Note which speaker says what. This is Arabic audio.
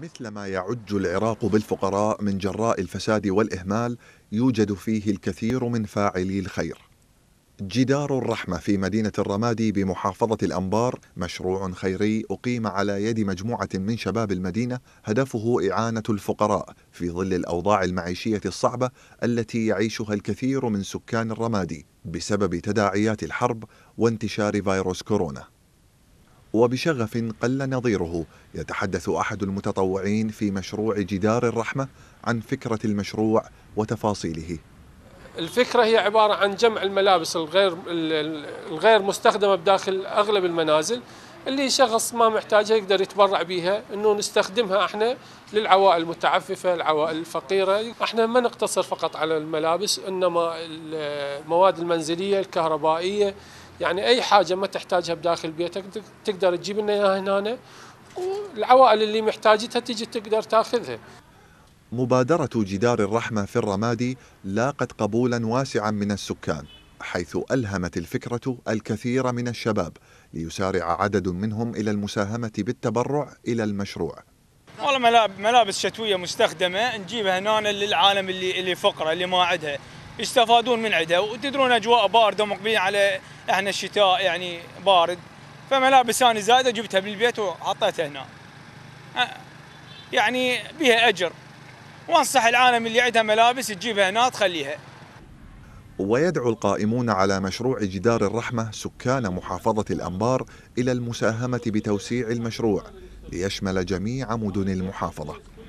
Speaker 1: مثلما يعج العراق بالفقراء من جراء الفساد والإهمال يوجد فيه الكثير من فاعلي الخير جدار الرحمة في مدينة الرمادي بمحافظة الأنبار مشروع خيري أقيم على يد مجموعة من شباب المدينة هدفه إعانة الفقراء في ظل الأوضاع المعيشية الصعبة التي يعيشها الكثير من سكان الرمادي بسبب تداعيات الحرب وانتشار فيروس كورونا وبشغف قل نظيره يتحدث احد المتطوعين في مشروع جدار الرحمه عن فكره المشروع وتفاصيله.
Speaker 2: الفكره هي عباره عن جمع الملابس الغير الغير مستخدمه بداخل اغلب المنازل اللي شخص ما محتاجها يقدر يتبرع بيها انه نستخدمها احنا للعوائل المتعففه، العوائل الفقيره، احنا ما نقتصر فقط على الملابس انما المواد المنزليه الكهربائيه يعني اي حاجه ما تحتاجها بداخل بيتك تقدر تجيب لنا اياها هنا والعوائل اللي محتاجتها تجي تقدر تاخذها
Speaker 1: مبادرة جدار الرحمة في الرمادي لاقت قبولا واسعا من السكان حيث ألهمت الفكرة الكثير من الشباب ليسارع عدد منهم إلى المساهمة بالتبرع إلى المشروع
Speaker 3: والله ملابس شتويه مستخدمه نجيبها هنا للعالم اللي اللي فقره اللي ما عندها يستفادون من عده وتدرون اجواء بارده ومقبلين على احنا الشتاء يعني بارد فملابس انا زايده جبتها من البيت وحطيتها هنا أه، يعني بها اجر وانصح العالم اللي عندها ملابس تجيبها هنا تخليها
Speaker 1: ويدعو القائمون على مشروع جدار الرحمة سكان محافظة الأنبار إلى المساهمة بتوسيع المشروع ليشمل جميع مدن المحافظة